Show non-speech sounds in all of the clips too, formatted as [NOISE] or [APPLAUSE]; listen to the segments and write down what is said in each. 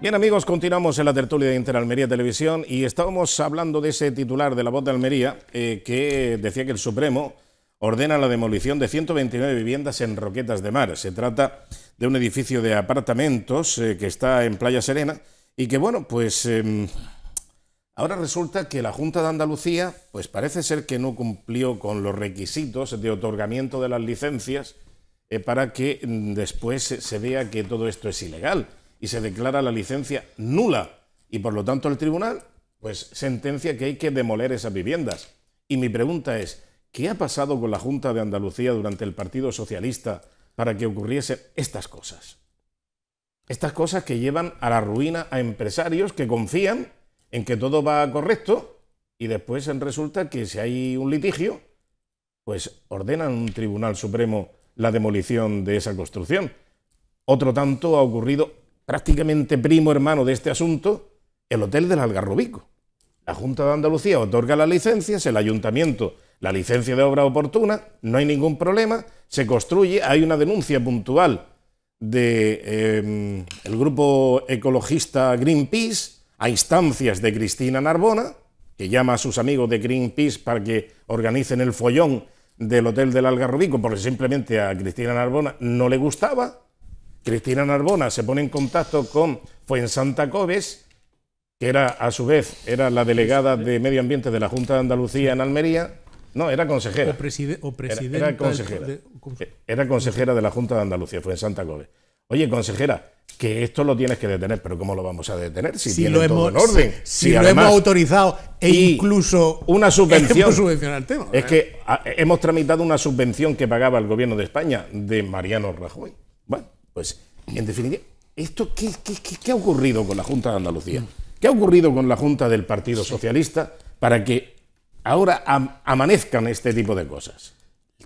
Bien amigos, continuamos en la tertulia de Interalmería Televisión y estábamos hablando de ese titular de La Voz de Almería eh, que decía que el Supremo ordena la demolición de 129 viviendas en Roquetas de Mar. Se trata de un edificio de apartamentos eh, que está en Playa Serena y que bueno, pues em, ahora resulta que la Junta de Andalucía pues parece ser que no cumplió con los requisitos de otorgamiento de las licencias eh, para que mm, después se vea que todo esto es ilegal y se declara la licencia nula y por lo tanto el tribunal pues sentencia que hay que demoler esas viviendas. Y mi pregunta es, ¿qué ha pasado con la Junta de Andalucía durante el Partido Socialista para que ocurriesen estas cosas? Estas cosas que llevan a la ruina a empresarios que confían en que todo va correcto y después resulta que si hay un litigio, pues ordenan un Tribunal Supremo la demolición de esa construcción. Otro tanto ha ocurrido prácticamente primo hermano de este asunto, el Hotel del Algarrobico. La Junta de Andalucía otorga las licencias, el ayuntamiento la licencia de obra oportuna, no hay ningún problema, se construye, hay una denuncia puntual de em, grupo ecologista Greenpeace a instancias de Cristina Narbona, que llama a sus amigos de Greenpeace para que organicen el follón del Hotel del Algarrobico, porque simplemente a Cristina Narbona no le gustaba, Cristina Narbona se pone en contacto con Santa Cobes, que era a su vez era la delegada de Medio Ambiente de la Junta de Andalucía en Almería. No, era consejera. O, presidenta era, consejera. De, eh, era consejera de la Junta de Andalucía, fue en Santa Cobes. Oye, consejera, que esto lo tienes que detener, pero ¿cómo lo vamos a detener si, tiene todo en orden? Si, lo hemos autorizado e incluso una [LAUGHS] subvención. tema, es ¿eh? que ah, hemos tramitado una subvención que pagaba el gobierno de España de Mariano Rajoy. Pues, en definitiva, esto qué, qué, qué, ha ocurrido con la Junta de Andalucía? ¿Qué ha ocurrido con la Junta del Partido Socialista para que ahora amanezcan este tipo de cosas?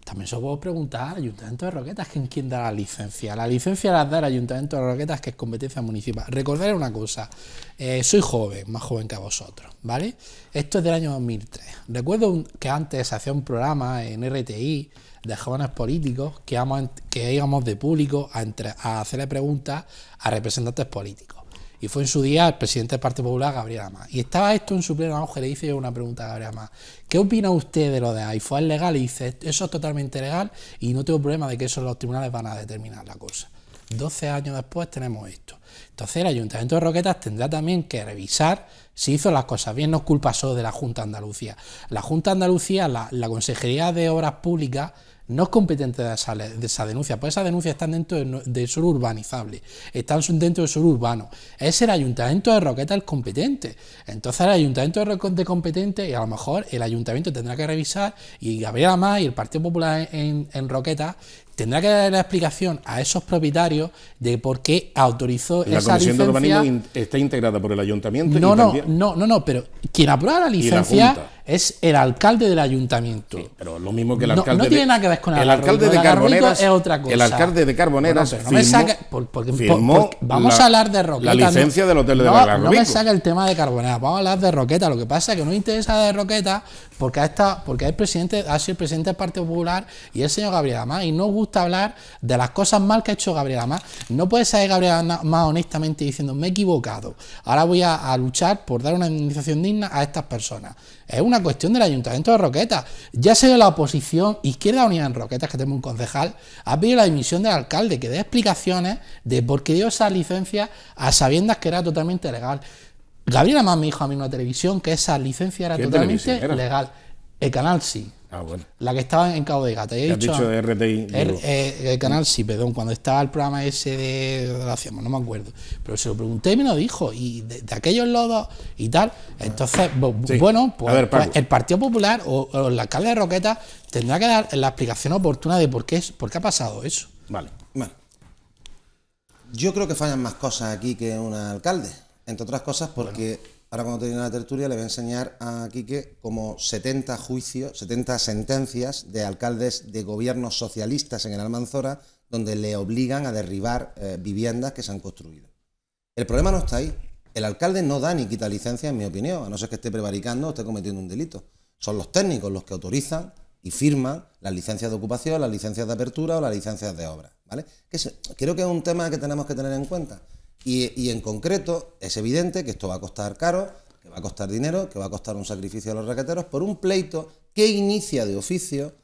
También se puedo preguntar Ayuntamiento de Roquetas ¿quién quién da la licencia. La licencia la da el Ayuntamiento de Roquetas, que es competencia municipal. Recordaré una cosa, eh, soy joven, más joven que vosotros, ¿vale? Esto es del año 2003. Recuerdo que antes hacía un programa en RTI de jóvenes políticos que, íbamos, que de público a, hacerle preguntas a representantes políticos. Y fue en su día el presidente del Partido Popular, Gabriel Amá. Y estaba esto en su pleno auge. Le hice una pregunta a Gabriel Amá. ¿Qué opina usted de lo de AIFO? ¿Es legal? Y dice, eso es totalmente legal y no tengo problema de que eso los tribunales van a determinar la cosa. 12 años después tenemos esto. Entonces el Ayuntamiento de Roquetas tendrá también que revisar si hizo las cosas bien. No es culpa solo de la Junta de Andalucía. La Junta de Andalucía, la, la Consejería de Obras Públicas, no es competente de esa, esa denuncia, pues esa denuncia están dentro del sur suelo urbanizable, están dentro del suelo urbano. Es el ayuntamiento de Roqueta el competente. Entonces el ayuntamiento de Roqueta competente, y a lo mejor el ayuntamiento tendrá que revisar, y Gabriela Más y el Partido Popular en, Roqueta tendrá que dar la explicación a esos propietarios de por qué autorizó la esa comisión de urbanismo está integrada por el ayuntamiento. No, no, no, no, no, pero quien aprueba la licencia es el alcalde del ayuntamiento. pero lo mismo que el alcalde. No, tiene nada que ver con el, alcalde de Carboneras. otra cosa. El alcalde de Carboneras. vamos a hablar de Roqueta. La licencia del hotel de no me saca el tema de Carboneras. Vamos a hablar de Roqueta. Lo que pasa es que no me interesa de Roqueta porque ha, porque el presidente, ha sido el presidente del Partido Popular y el señor Gabriel Amá. Y no gusta hablar de las cosas mal que ha hecho Gabriel Amá. No puede ser Gabriel más honestamente diciendo me he equivocado. Ahora voy a, luchar por dar una indemnización digna a estas personas. Es una cuestión del Ayuntamiento de Roquetas. Ya se la oposición, Izquierda Unida en Roquetas, que tengo un concejal, ha pedido la dimisión del alcalde, que dé explicaciones de por qué dio esa licencia a sabiendas que era totalmente legal. Gabriela Más me dijo a mí en una televisión que esa licencia era totalmente legal. El canal sí. Ah, la que estaba en Cabo de Gata. He dicho, RTI? Eh, el, canal, sí, perdón, cuando estaba el programa ese de, no me acuerdo. Pero se lo pregunté y me lo dijo, y de, aquellos lodos y tal. Entonces, bueno, pues, pues el Partido Popular o, el la alcalde de Roqueta tendrá que dar la explicación oportuna de por qué, por qué ha pasado eso. Vale. Bueno. Yo creo que fallan más cosas aquí que un alcalde. Entre otras cosas porque Ahora cuando termine la tertulia le voy a enseñar a Quique como 70 juicios, 70 sentencias de alcaldes de gobiernos socialistas en el Almanzora donde le obligan a derribar eh, viviendas que se han construido. El problema no está ahí. El alcalde no da ni quita licencia, en mi opinión, a no ser que esté prevaricando o esté cometiendo un delito. Son los técnicos los que autorizan y firman las licencias de ocupación, las licencias de apertura o las licencias de obra. ¿vale? Que creo que es un tema que tenemos que tener en cuenta. Y, en concreto, es evidente que esto va a costar caro, que va a costar dinero, que va a costar un sacrificio a los raqueteros por un pleito que inicia de oficio,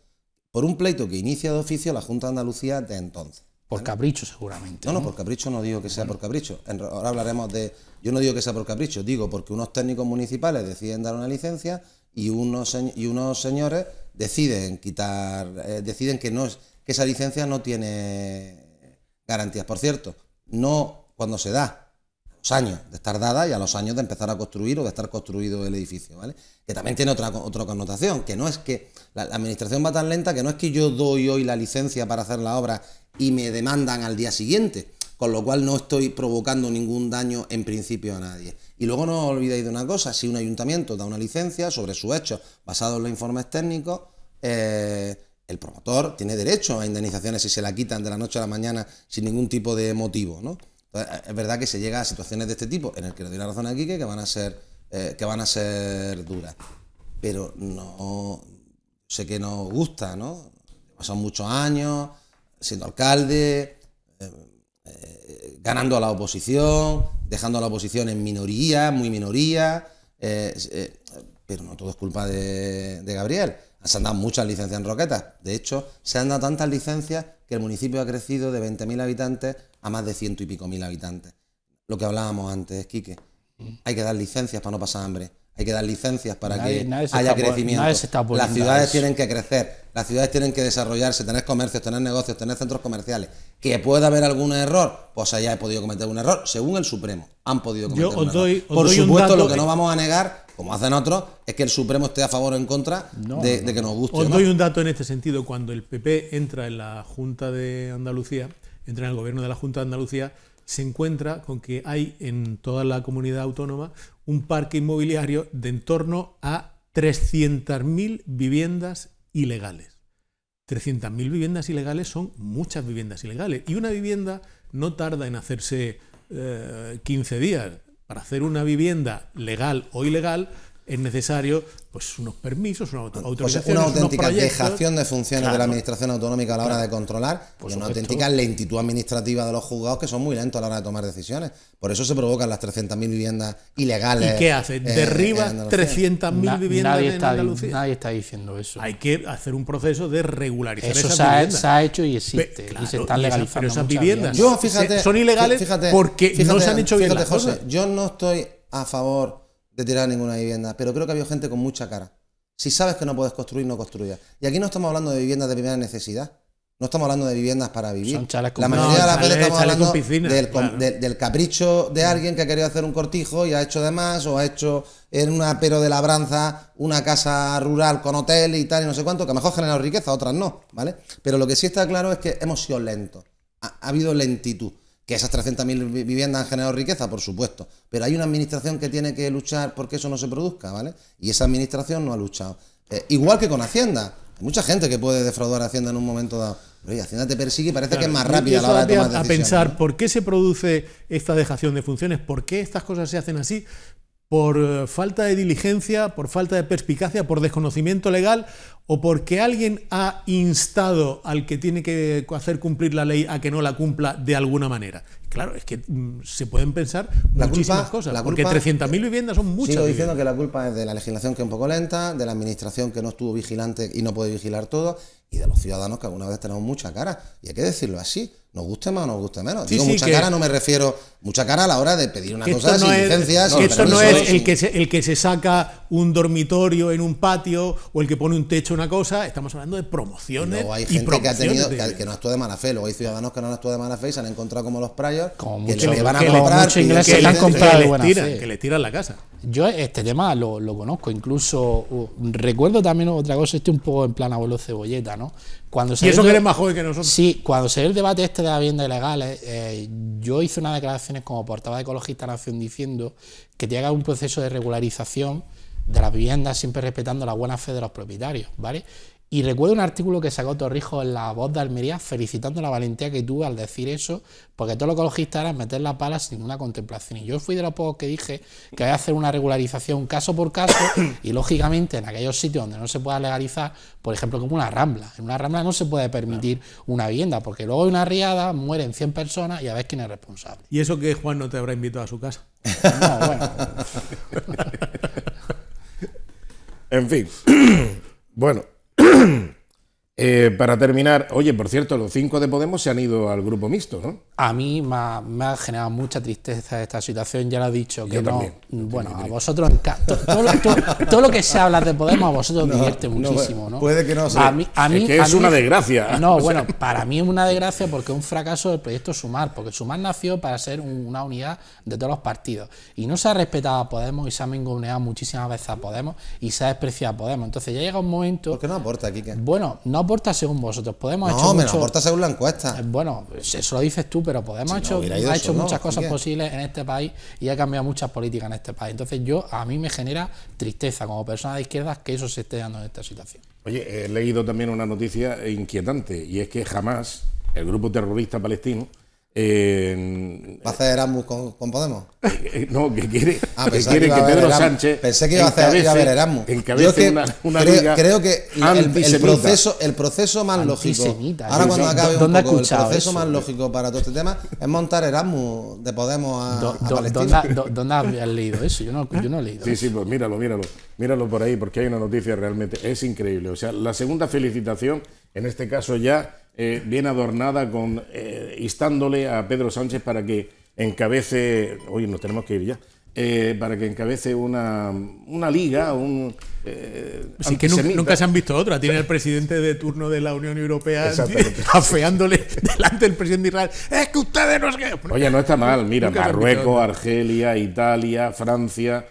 por un pleito que inicia de oficio la Junta de Andalucía de entonces. Por capricho, seguramente. No, no, por capricho no digo que sea por capricho. ahora hablaremos de. Yo no digo que sea por capricho, digo porque unos técnicos municipales deciden dar una licencia y unos, y unos señores deciden quitar. Eh, deciden que, no, es... que esa licencia no tiene garantías. Por cierto, no cuando se da, a los años de estar dada y a los años de empezar a construir o de estar construido el edificio, ¿vale? Que también tiene otra, otra connotación, que no es que la, administración va tan lenta que no es que yo doy hoy la licencia para hacer la obra y me demandan al día siguiente, con lo cual no estoy provocando ningún daño en principio a nadie. Y luego no os olvidéis de una cosa, si un ayuntamiento da una licencia sobre su hecho basado en los informes técnicos, eh, el promotor tiene derecho a indemnizaciones si se la quitan de la noche a la mañana sin ningún tipo de motivo, ¿no? Eh, es verdad que se llega a situaciones de este tipo, en el que le doy la razón a Quique, que van a ser, eh, que van a ser duras. Pero no sé que no gusta, ¿no? Pasan muchos años siendo alcalde, eh, ganando a la oposición, dejando a la oposición en minoría, muy minoría, pero no todo es culpa de, Gabriel. Se han dado muchas licencias en Roquetas. De hecho, se han dado tantas licencias que el municipio ha crecido de 20.000 habitantes a más de ciento y pico mil habitantes. Lo que hablábamos antes, Quique. Hay que dar licencias para no pasar hambre hay que dar licencias para que haya crecimiento. las ciudades tienen que crecer, las ciudades tienen que desarrollarse, tener comercios, tener negocios, tener centros comerciales. Que pueda haber algún error, pues allá he podido cometer un error, según el Supremo. Han podido cometer un error. por supuesto, lo que, no vamos a negar, como hacen otros, es que el Supremo esté a favor o en contra de, de, que nos guste. Os doy un dato en este sentido. Cuando el PP entra en la Junta de Andalucía, entra en el gobierno de la Junta de Andalucía, se encuentra con que hay en toda la comunidad autónoma un parque inmobiliario de en torno a 300.000 viviendas ilegales. 300.000 viviendas ilegales son muchas viviendas ilegales y una vivienda no tarda en hacerse 15 eh, días. Para hacer una vivienda legal o ilegal es necesario pues unos permisos, una una auténtica dejación de funciones de la administración autonómica a la hora de controlar y una auténtica lentitud administrativa de los juzgados que son muy lentos a la hora de tomar decisiones. Por eso se provocan las 300.000 viviendas ilegales. ¿Y qué hace? Eh, Derriba 300.000 viviendas nadie Andalucía. Nadie está diciendo eso. Hay que hacer un proceso de regularizar eso se ha, hecho y existe. y se están legalizando. esas viviendas, son ilegales porque no se han hecho bien Yo no estoy a favor de tirar ninguna vivienda, pero creo que habido gente con mucha cara. Si sabes que no puedes construir, no construyas. Y aquí no estamos hablando de viviendas de primera necesidad. No estamos hablando de viviendas para vivir. la mayoría de las veces estamos hablando del, capricho de alguien que ha querido hacer un cortijo y ha hecho de más o ha hecho en un apero de labranza una casa rural con hotel y tal y no sé cuánto, que a lo mejor generado riqueza, otras no, ¿vale? Pero lo que sí está claro es que hemos sido lentos. ha habido lentitud. Que esas 300.000 viviendas han generado riqueza, por supuesto. Pero hay una administración que tiene que luchar porque eso no se produzca, ¿vale? Y esa administración no ha luchado. Eh, igual que con Hacienda. Hay mucha gente que puede defraudar a Hacienda en un momento dado. Pero oye, Hacienda te persigue y parece que es más rápida la hora de tomar decisiones. A pensar por qué se produce esta dejación de funciones, por qué estas cosas se hacen así, por eh, falta de diligencia, por falta de perspicacia, por desconocimiento legal o porque alguien ha instado al que tiene que hacer cumplir la ley a que no la cumpla de alguna manera. Claro, es que mm, se pueden pensar muchísimas cosas, la porque 300.000 viviendas son muchas. Sigo diciendo que la culpa es de la legislación que es un poco lenta, de la administración que no estuvo vigilante y no puede vigilar todo, y de los ciudadanos que alguna vez tenemos mucha cara. Y hay que decirlo así, nos guste más o nos guste menos. Digo, mucha cara no me refiero, mucha cara a la hora de pedir una cosa no sin es, esto no es el que, se, el que se saca un dormitorio en un patio o el que pone un techo en una cosa, estamos hablando de promociones. Luego hay gente que, ha tenido, que, no actúa de mala fe, o hay ciudadanos que no han actuado de mala fe y se han encontrado como los prior que le van a comprar. Que, que, que, les, tiran, que le tiran la casa. Yo este tema lo, conozco, incluso recuerdo también otra cosa, este un poco en plan abuelo cebolleta, ¿no? Cuando se y eso que eres más joven que nosotros. Sí, cuando se dio el debate este de la vivienda ilegal, eh, eh, yo hice unas declaraciones como portavoz de Ecologista Nación diciendo que que un proceso de regularización de las viviendas, siempre respetando la buena fe de los propietarios, ¿vale? Y recuerdo un artículo que sacó Torrijos en la voz de Almería, felicitando la valentía que tuve al decir eso, porque todo lo ecologista era meter la pala sin ninguna contemplación. Y yo fui de los pocos que dije que voy que hacer una regularización caso por caso, [COUGHS] y lógicamente en aquellos sitios donde no se pueda legalizar, por ejemplo, como una rambla. En una rambla no se puede permitir una vivienda, porque luego hay una riada, mueren 100 personas y a ver quién es responsable. ¿Y eso que Juan no te habrá invitado a su casa? [LAUGHS] No, bueno. [LAUGHS] En fin. [CLEARS THROAT] bueno. [CLEARS THROAT] Eh, para terminar, oye, por cierto, los cinco de Podemos se han ido al grupo mixto, ¿no? A mí me ha, generado mucha tristeza esta situación, ya lo he dicho, que no. bueno, a vosotros todo, lo, que se habla de Podemos a vosotros [LAUGHS] divierte muchísimo, no, Puede que no sea. A mí, es, una desgracia. [LAUGHS] No, bueno, para mí es una desgracia porque es un fracaso del proyecto Sumar, porque Sumar nació para ser una unidad de todos los partidos y no se ha respetado a Podemos y se ha mengoneado muchísimas veces a Podemos y se ha despreciado a Podemos. Entonces ya llega un momento. ¿Por qué no aporta, Kike? Bueno, no según vosotros. Podemos no, me según la encuesta. Eh, bueno, eso lo dices tú, pero Podemos hecho, ha hecho, muchas cosas posibles en este país y ha cambiado muchas políticas en este país. Entonces yo a mí me genera tristeza como persona de izquierdas que eso se esté dando en esta situación. Oye, he leído también una noticia inquietante y es que jamás el grupo terrorista palestino ¿Va a hacer Erasmus con, Podemos? Eh, no, que quiere, ah, que, quiere que, Pedro Sánchez. Pensé que iba a hacer a ver Erasmus. una, creo, que el, proceso, el proceso más lógico. Ahora, cuando acabe un poco, el proceso más lógico para todo este tema es montar Erasmus de Podemos a, Palestina. ¿Dónde, habías leído eso? Yo no, yo no he leído. Sí, sí, pues míralo, míralo. Míralo por ahí, porque hay una noticia realmente. Es increíble. O sea, la segunda felicitación, en este caso ya eh, bien adornada, con, eh, instándole a Pedro Sánchez para que encabece, oye, nos tenemos que ir ya, eh, para que encabece una, una liga, un... que nunca, se han visto otra. Tiene el presidente de turno de la Unión Europea [LAUGHS] afeándole delante del presidente de Israel. Es que ustedes no... Oye, no está mal. Mira, Marruecos, Argelia, Italia, Francia,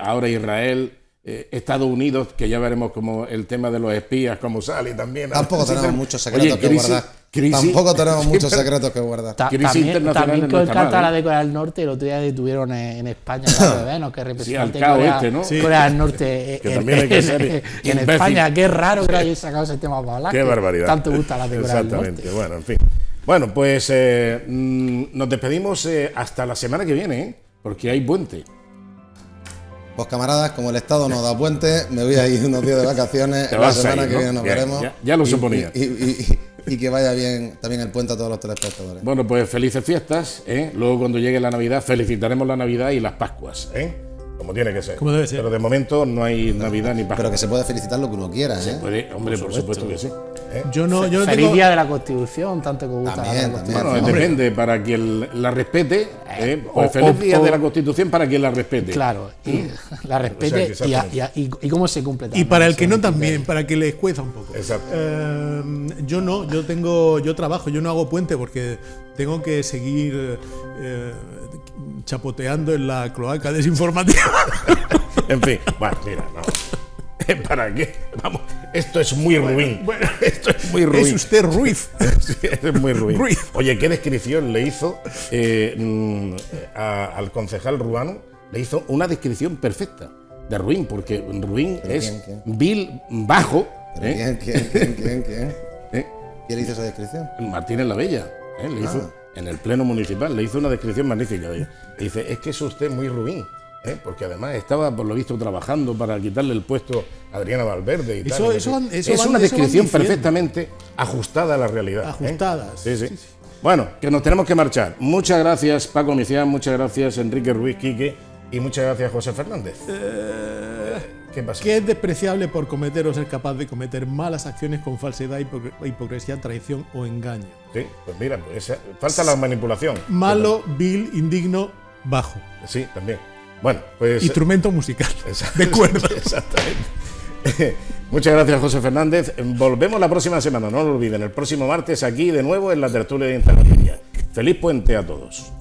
ahora Israel. Eh, Estados Unidos, que ya veremos como el tema de los espías, cómo sale también. Tampoco tenemos muchos secretos que guardar. Crisis, Tampoco tenemos [LAUGHS] muchos secretos que guardar. también, internacional también con el carta de Corea del Norte, el otro día detuvieron en, España [LAUGHS] que representante este, sí, Corea, del Norte que eh, en, también hay que ser España. Qué raro que hayáis sacado ese tema para hablar. Qué barbaridad. Tanto gusta la de Corea del Norte. Exactamente, bueno, en fin. Bueno, pues eh, mm, nos despedimos hasta la semana que viene, porque hay puente. Pues camaradas, como el Estado no da puente me voy a ir unos días de vacaciones. La semana que viene nos veremos. Ya, lo suponía. Y, que vaya bien también el puente a todos los telespectadores. Bueno, pues felices fiestas. ¿eh? Luego cuando llegue la Navidad, felicitaremos la Navidad y las Pascuas. ¿eh? Como tiene que ser. Como Pero de momento no hay Navidad ni Pascua. Pero que se puede felicitar lo que uno quiera. ¿eh? hombre, por supuesto que sí. ¿Eh? Yo no, yo día de la Constitución, tanto que gusta. También, Bueno, depende, para quien la respete, ¿eh? Eh, pues o, día de la Constitución para quien la respete. Claro, y mm. la [LAUGHS] respete y, cómo se cumple. También, y para el que no también, para que le escueza un poco. Exacto. yo no, yo tengo, yo trabajo, yo no hago puente porque tengo que seguir chapoteando en la cloaca desinformativa. [LAUGHS] en fin, bueno, mira, no. [LAUGHS] ¿Para qué? Vamos, esto es muy Bueno, [LAUGHS] esto es muy ruin. Es usted Ruiz. [LAUGHS] es muy Ruiz. Oye, ¿qué descripción le hizo eh, mm, al concejal Ruano? Le hizo una descripción perfecta de ruin, porque ruin es vil, bajo. ¿eh? ¿Eh? quién, le hizo esa descripción? Martínez la Bella. Le hizo, ah. en el Pleno Municipal le hizo una descripción magnífica. Dice, es que es usted muy ruin. ¿Eh? porque además estaba, por lo visto, trabajando para quitarle el puesto a Adriana Valverde. es una descripción perfectamente ajustada a la realidad. ¿eh? Ajustada. bueno, que nos tenemos que marchar. Muchas gracias, Paco Micián, muchas gracias, Enrique Ruiz Quique, y muchas gracias, José Fernández. Eh, ¿Qué pasa? Que es despreciable por cometer o ser capaz de cometer malas acciones con falsedad, hipocresía, traición o engaño. Sí, pues mira, pues, falta la manipulación. Malo, vil, indigno, bajo. Sí, también. Bueno, pues. Instrumento musical. [LAUGHS] De cuerda. [LAUGHS] Exactamente. [LAUGHS] Muchas gracias, José Fernández. Volvemos la próxima semana, no lo olviden, el próximo martes aquí de nuevo en la tertulia de Instagram. Feliz puente a todos.